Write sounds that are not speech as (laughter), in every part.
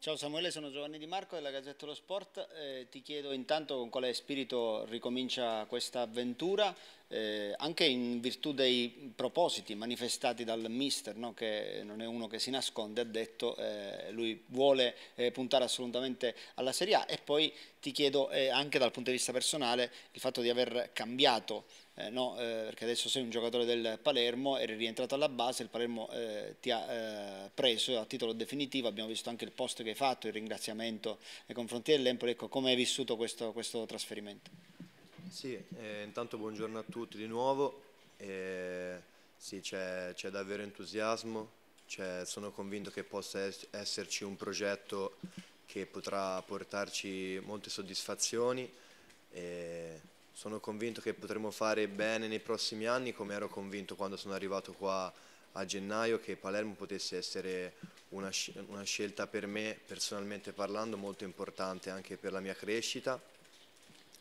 Ciao Samuele, sono Giovanni Di Marco della Gazzetta dello Sport. Eh, ti chiedo intanto con quale spirito ricomincia questa avventura, eh, anche in virtù dei propositi manifestati dal mister, no? che non è uno che si nasconde, ha detto eh, lui vuole eh, puntare assolutamente alla Serie A e poi ti chiedo eh, anche dal punto di vista personale il fatto di aver cambiato eh, no, eh, perché adesso sei un giocatore del Palermo, eri rientrato alla base, il Palermo eh, ti ha eh, preso a titolo definitivo, abbiamo visto anche il post che hai fatto, il ringraziamento nei confronti dell'Empoli, ecco come hai vissuto questo, questo trasferimento? Sì, eh, intanto buongiorno a tutti di nuovo, eh, sì c'è davvero entusiasmo, sono convinto che possa esserci un progetto che potrà portarci molte soddisfazioni. E sono convinto che potremo fare bene nei prossimi anni come ero convinto quando sono arrivato qua a gennaio che Palermo potesse essere una, una, scelta per me personalmente parlando molto importante anche per la mia crescita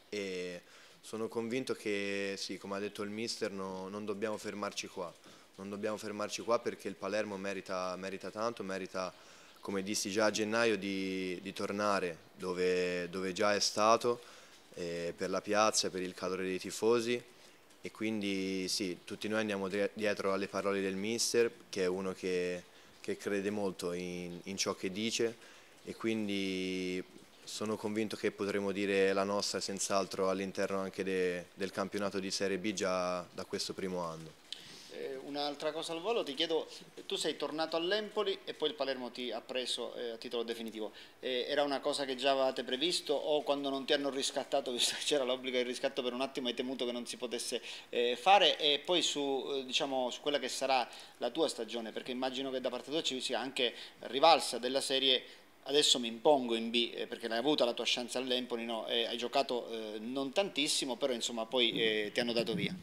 e sono convinto che sì, come ha detto il mister no, non dobbiamo fermarci qua non dobbiamo fermarci qua perché il Palermo merita, merita tanto merita come dissi già a gennaio di, di tornare dove, dove già è stato eh, per la piazza, per il calore dei tifosi e quindi sì, tutti noi andiamo dietro alle parole del mister che è uno che, che crede molto in, in ciò che dice e quindi sono convinto che potremo dire la nostra senz'altro all'interno anche de, del campionato di Serie B già da questo primo anno eh, un'altra cosa al volo, ti chiedo, tu sei tornato all'Empoli e poi il Palermo ti ha preso eh, a titolo definitivo, eh, era una cosa che già avevate previsto o quando non ti hanno riscattato, (laughs) visto che c'era l'obbligo di riscatto per un attimo hai temuto che non si potesse eh, fare e poi su, eh, diciamo, su, quella che sarà la tua stagione, perché immagino che da parte tua ci sia anche rivalsa della serie adesso mi impongo in B eh, perché l'hai avuta la tua chance all'Empoli, no? hai giocato non tantissimo, però insomma poi ti hanno dato via.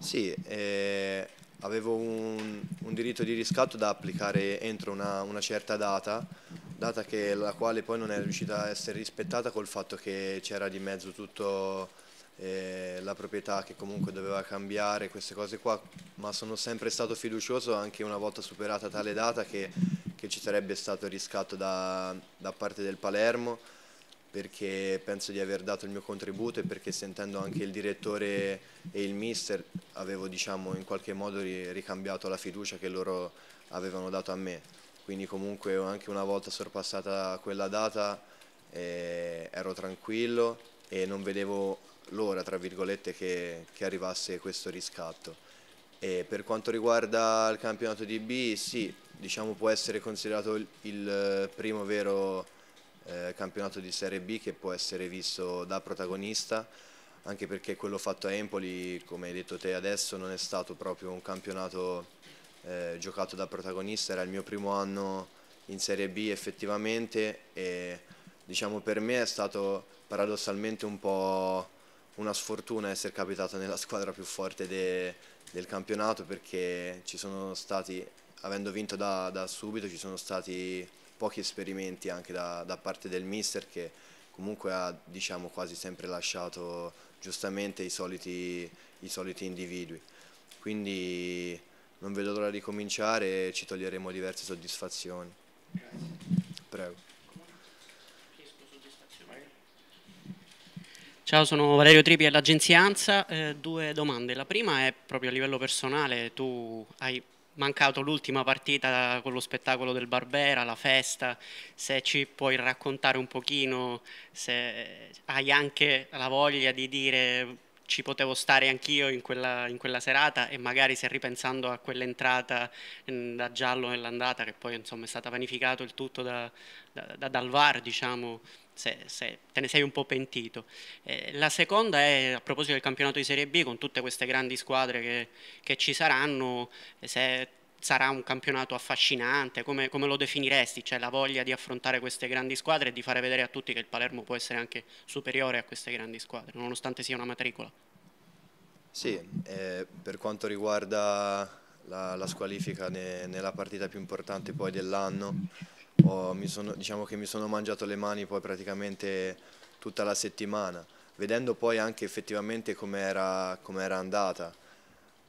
Sì, eh, avevo un, un, diritto di riscatto da applicare entro una, una certa data, data che, la quale poi non è riuscita a essere rispettata col fatto che c'era di mezzo tutto eh, la proprietà che comunque doveva cambiare, queste cose qua, ma sono sempre stato fiducioso anche una volta superata tale data che, che ci sarebbe stato il riscatto da, da parte del Palermo perché penso di aver dato il mio contributo e perché sentendo anche il direttore e il mister avevo diciamo, in qualche modo ricambiato la fiducia che loro avevano dato a me. Quindi comunque anche una volta sorpassata quella data eh, ero tranquillo e non vedevo l'ora che, che arrivasse questo riscatto. E per quanto riguarda il campionato di B, sì, diciamo può essere considerato il primo vero eh, campionato di Serie B che può essere visto da protagonista anche perché quello fatto a Empoli, come hai detto te adesso, non è stato proprio un campionato eh, giocato da protagonista, era il mio primo anno in Serie B effettivamente e diciamo per me è stato paradossalmente un po' una sfortuna essere capitato nella squadra più forte de, del campionato perché ci sono stati, avendo vinto da, da subito, ci sono stati pochi esperimenti anche da, da parte del mister che comunque ha diciamo, quasi sempre lasciato giustamente i soliti, i soliti individui. Quindi non vedo l'ora di cominciare e ci toglieremo diverse soddisfazioni. Prego. Ciao, sono Valerio Tripi dell'agenzia ANSA. Eh, due domande. La prima è proprio a livello personale, tu hai mancato l'ultima partita con lo spettacolo del Barbera, la festa, se ci puoi raccontare un pochino, se hai anche la voglia di dire ci potevo stare anch'io in, in quella, serata e magari se ripensando a quell'entrata mm, da giallo nell'andata che poi insomma è stata vanificato il tutto da, da, da, dal VAR diciamo se, se, te ne sei un po' pentito. Eh, la seconda è a proposito del campionato di Serie B con tutte queste grandi squadre che, che ci saranno, eh, se sarà un campionato affascinante, come, come lo definiresti? Cioè la voglia di affrontare queste grandi squadre e di fare vedere a tutti che il Palermo può essere anche superiore a queste grandi squadre, nonostante sia una matricola. Sì, eh, per quanto riguarda la, la squalifica ne, nella partita più importante poi dell'anno, ho, sono, diciamo che mi sono mangiato le mani poi praticamente tutta la settimana, vedendo poi anche effettivamente com'era com andata,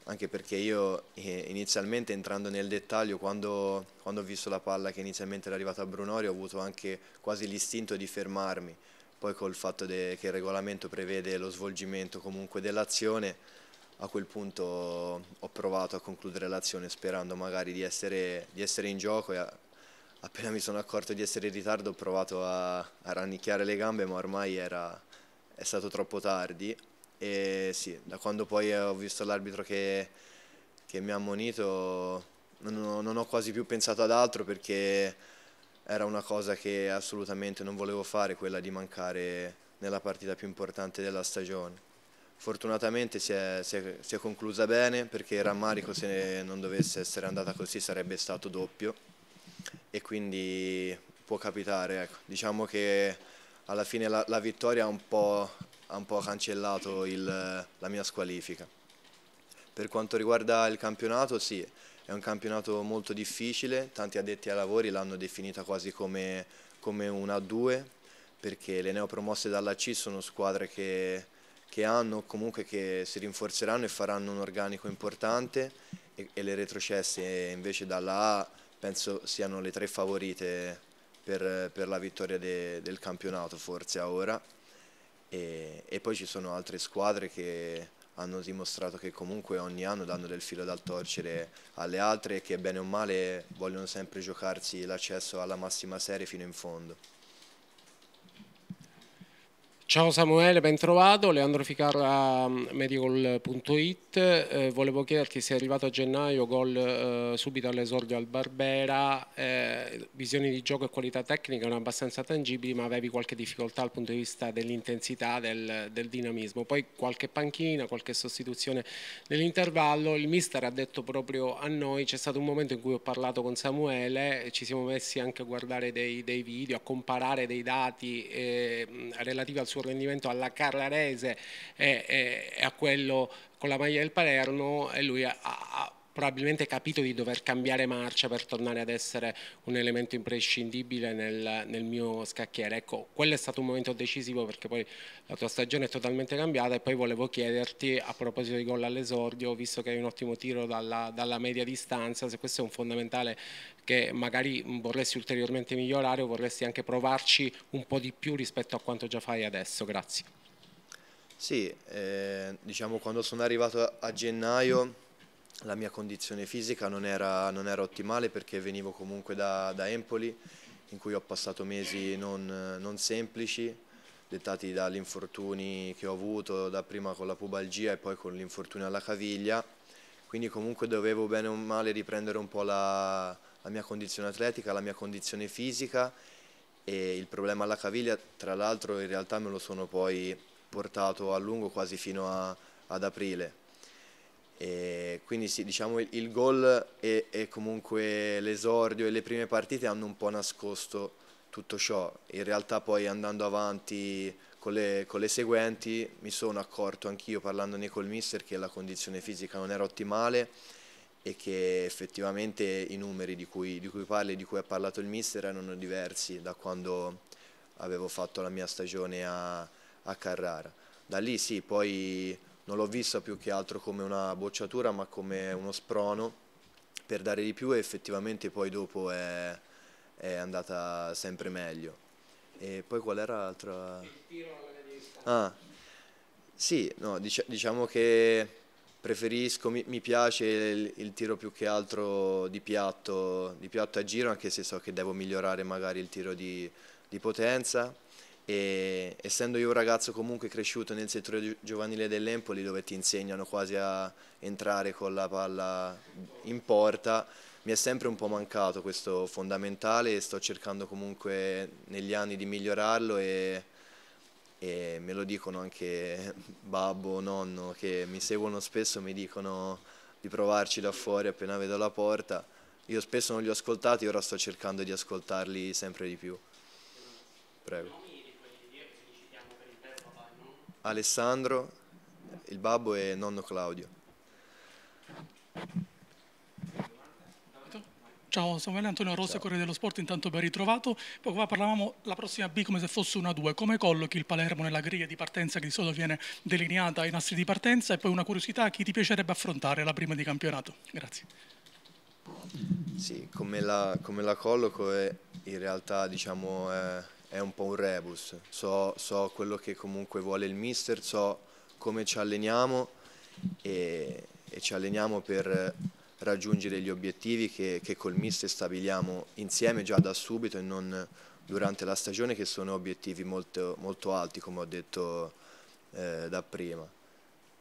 anche perché io eh, inizialmente entrando nel dettaglio, quando, quando ho visto la palla che inizialmente era arrivata a Brunori ho avuto anche quasi l'istinto di fermarmi, poi col fatto che il regolamento prevede lo svolgimento comunque dell'azione, a quel punto ho provato a concludere l'azione sperando magari di essere, di essere in gioco e a, appena mi sono accorto di essere in ritardo ho provato a, a rannicchiare le gambe ma ormai era, è stato troppo tardi e sì, da quando poi ho visto l'arbitro che, che, mi ha ammonito non ho, non ho quasi più pensato ad altro perché era una cosa che assolutamente non volevo fare, quella di mancare nella partita più importante della stagione. Fortunatamente si è, si è, si è conclusa bene perché il rammarico se non dovesse essere andata così sarebbe stato doppio e quindi può capitare. Ecco. Diciamo che alla fine la, la vittoria ha un po', ha un po cancellato il, la mia squalifica. Per quanto riguarda il campionato, sì, è un campionato molto difficile, tanti addetti ai lavori l'hanno definita quasi come, come una 2 perché le neopromosse dalla C sono squadre che, che hanno comunque che si rinforzeranno e faranno un organico importante e, e le retrocesse invece dalla A penso siano le tre favorite per, per la vittoria de, del campionato forse a ora e, e poi ci sono altre squadre che hanno dimostrato che comunque ogni anno danno del filo dal torcere alle altre e che bene o male vogliono sempre giocarsi l'accesso alla massima serie fino in fondo. Ciao Samuele, ben trovato. Leandro Ficarra, medical.it. Mm, eh, volevo chiederti se è arrivato a gennaio gol eh, subito all'esordio al Barbera. Eh, visioni di gioco e qualità tecnica erano abbastanza tangibili, ma avevi qualche difficoltà dal punto di vista dell'intensità, del, del, dinamismo. Poi qualche panchina, qualche sostituzione nell'intervallo. Il mister ha detto proprio a noi, c'è stato un momento in cui ho parlato con Samuele, ci siamo messi anche a guardare dei, dei video, a comparare dei dati eh, mm, relativi al suo un rendimento alla Carrarese e, e, e a quello con la maglia del Palermo e lui ha, ha probabilmente capito di dover cambiare marcia per tornare ad essere un elemento imprescindibile nel, nel, mio scacchiere. Ecco, quello è stato un momento decisivo perché poi la tua stagione è totalmente cambiata e poi volevo chiederti a proposito di gol all'esordio, visto che hai un ottimo tiro dalla, dalla media distanza, se questo è un fondamentale che magari vorresti ulteriormente migliorare o vorresti anche provarci un po' di più rispetto a quanto già fai adesso. Grazie. Sì, eh, diciamo quando sono arrivato a gennaio la mia condizione fisica non era, non era ottimale perché venivo comunque da, da, Empoli in cui ho passato mesi non, non semplici, dettati dagli infortuni che ho avuto, da prima con la pubalgia e poi con l'infortunio alla caviglia, quindi comunque dovevo bene o male riprendere un po' la, la mia condizione atletica, la mia condizione fisica e il problema alla caviglia tra l'altro in realtà me lo sono poi portato a lungo quasi fino a, ad aprile e quindi sì, diciamo il, il gol e, e, comunque l'esordio e le prime partite hanno un po' nascosto tutto ciò. In realtà poi andando avanti con le, con le seguenti mi sono accorto anch'io parlandone col mister che la condizione fisica non era ottimale e che effettivamente i numeri di cui, di cui parli e di cui ha parlato il mister erano diversi da quando avevo fatto la mia stagione a, a Carrara. Da lì sì, poi non l'ho vista più che altro come una bocciatura ma come uno sprono per dare di più e effettivamente poi dopo è, è andata sempre meglio. E poi qual era l'altra? Il tiro Ah, sì, no, dic diciamo che preferisco, mi, mi piace il, il, tiro più che altro di piatto, di piatto a giro anche se so che devo migliorare magari il tiro di, di potenza e essendo io un ragazzo comunque cresciuto nel settore giovanile dell'Empoli dove ti insegnano quasi a entrare con la palla in porta mi è sempre un po' mancato questo fondamentale e sto cercando comunque negli anni di migliorarlo e, e me lo dicono anche babbo, nonno che mi seguono spesso, mi dicono di provarci da fuori appena vedo la porta. Io spesso non li ho ascoltati, ora sto cercando di ascoltarli sempre di più. Prego. Alessandro, il babbo e nonno Claudio. Ciao, sono Antonio Rossi, Corriere dello Sport, intanto ben ritrovato. Poco fa parlavamo la prossima B come se fosse una 2. Come collochi il Palermo nella griglia di partenza che di solito viene delineata ai nastri di partenza? E poi una curiosità, chi ti piacerebbe affrontare la prima di campionato? Grazie. Sì, come la, come la colloco è in realtà diciamo, eh, è un po' un rebus, so, so quello che comunque vuole il mister, so come ci alleniamo e, e ci alleniamo per raggiungere gli obiettivi che, che, col mister stabiliamo insieme già da subito e non durante la stagione che sono obiettivi molto, molto alti come ho detto eh, da prima.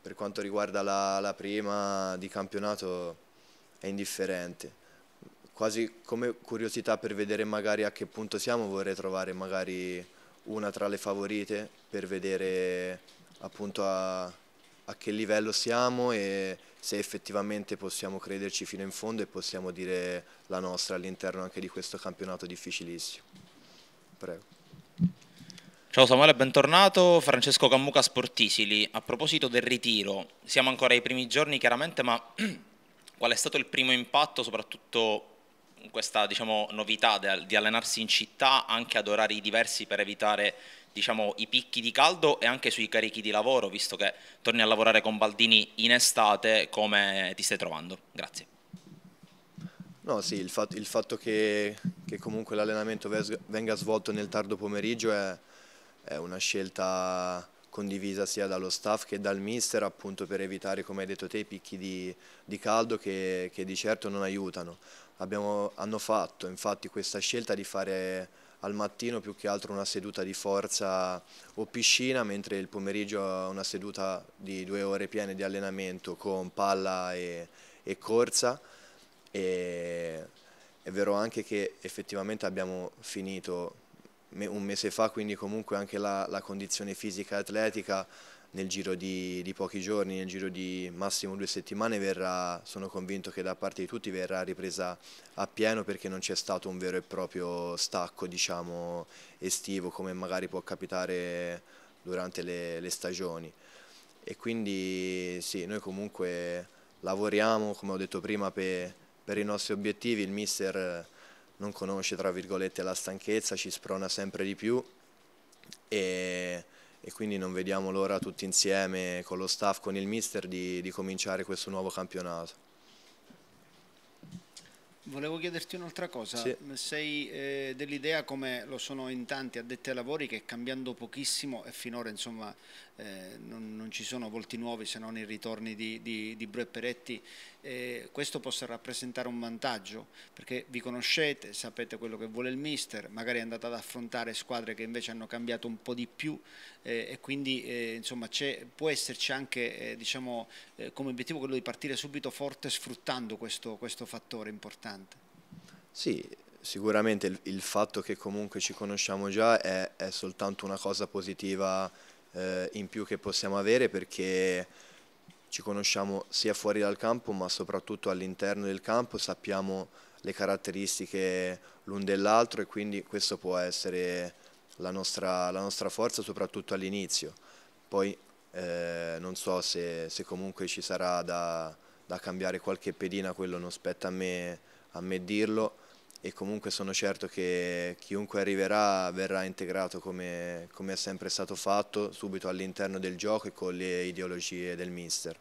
Per quanto riguarda la, la prima di campionato è indifferente, quasi come curiosità per vedere magari a che punto siamo, vorrei trovare magari una tra le favorite per vedere appunto a, a che livello siamo e se effettivamente possiamo crederci fino in fondo e possiamo dire la nostra all'interno anche di questo campionato difficilissimo. Prego. Ciao Samuele, bentornato. Francesco Cammuca Sportisili. A proposito del ritiro, siamo ancora ai primi giorni chiaramente, ma (clears throat) qual è stato il primo impatto soprattutto questa diciamo, novità di allenarsi in città anche ad orari diversi per evitare diciamo, i picchi di caldo e anche sui carichi di lavoro, visto che torni a lavorare con Baldini in estate, come ti stai trovando? Grazie. No, sì, il fatto, il fatto che, che, comunque l'allenamento venga svolto nel tardo pomeriggio è, è una scelta condivisa sia dallo staff che dal mister appunto per evitare come hai detto te i picchi di, di caldo che, che, di certo non aiutano abbiamo, hanno fatto infatti questa scelta di fare al mattino più che altro una seduta di forza o piscina, mentre il pomeriggio una seduta di due ore piene di allenamento con palla e, e corsa. E è vero anche che effettivamente abbiamo finito un mese fa, quindi comunque anche la, la condizione fisica e atletica nel giro di, di, pochi giorni, nel giro di massimo due settimane verrà, sono convinto che da parte di tutti verrà ripresa a pieno perché non c'è stato un vero e proprio stacco diciamo, estivo come magari può capitare durante le, le stagioni e quindi sì, noi comunque lavoriamo come ho detto prima per, per i nostri obiettivi, il mister non conosce tra virgolette la stanchezza, ci sprona sempre di più e e quindi non vediamo l'ora tutti insieme con lo staff, con il mister di, di cominciare questo nuovo campionato. Volevo chiederti un'altra cosa, sì. sei eh, dell'idea come lo sono in tanti addetti ai lavori che cambiando pochissimo e finora insomma eh, non, non, ci sono volti nuovi se non i ritorni di, di, di Bru e Peretti, eh, questo possa rappresentare un vantaggio perché vi conoscete, sapete quello che vuole il mister, magari andate ad affrontare squadre che invece hanno cambiato un po' di più eh, e quindi eh, insomma può esserci anche eh, diciamo, eh, come obiettivo quello di partire subito forte sfruttando questo, questo fattore importante. Sì, sicuramente il, il, fatto che comunque ci conosciamo già è, è soltanto una cosa positiva eh, in più che possiamo avere perché ci conosciamo sia fuori dal campo ma soprattutto all'interno del campo, sappiamo le caratteristiche l'un dell'altro e quindi questo può essere la nostra, la nostra forza soprattutto all'inizio. Poi eh, non so se, se, comunque ci sarà da, da, cambiare qualche pedina, quello non spetta a me, a me, dirlo e comunque sono certo che chiunque arriverà verrà integrato come, come è sempre stato fatto subito all'interno del gioco e con le ideologie del mister.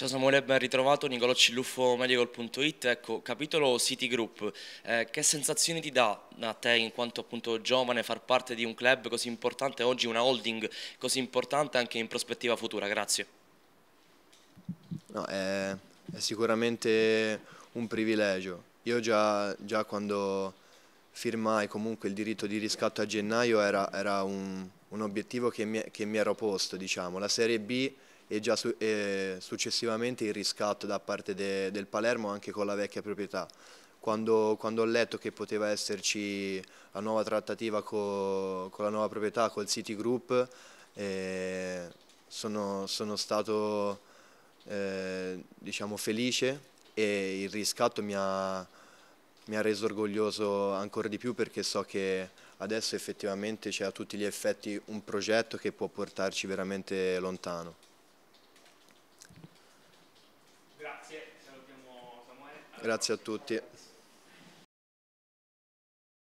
Ciao Samuele, ben ritrovato, Nicolò Cilluffo, Medical.it, ecco, capitolo Citigroup, eh, che sensazioni ti dà a te in quanto appunto giovane far parte di un club così importante, oggi una holding così importante anche in prospettiva futura? Grazie. No, è, è sicuramente un privilegio, io già, già, quando firmai comunque il diritto di riscatto a gennaio era, era un, un, obiettivo che mi, che mi ero posto, diciamo, la Serie B e già su, eh, successivamente il riscatto da parte de, del Palermo anche con la vecchia proprietà. Quando, quando, ho letto che poteva esserci la nuova trattativa con, con la nuova proprietà, col City Group, eh, sono, sono, stato eh, diciamo felice e il riscatto mi ha, mi ha, reso orgoglioso ancora di più perché so che adesso effettivamente c'è a tutti gli effetti un progetto che può portarci veramente lontano. Grazie a tutti.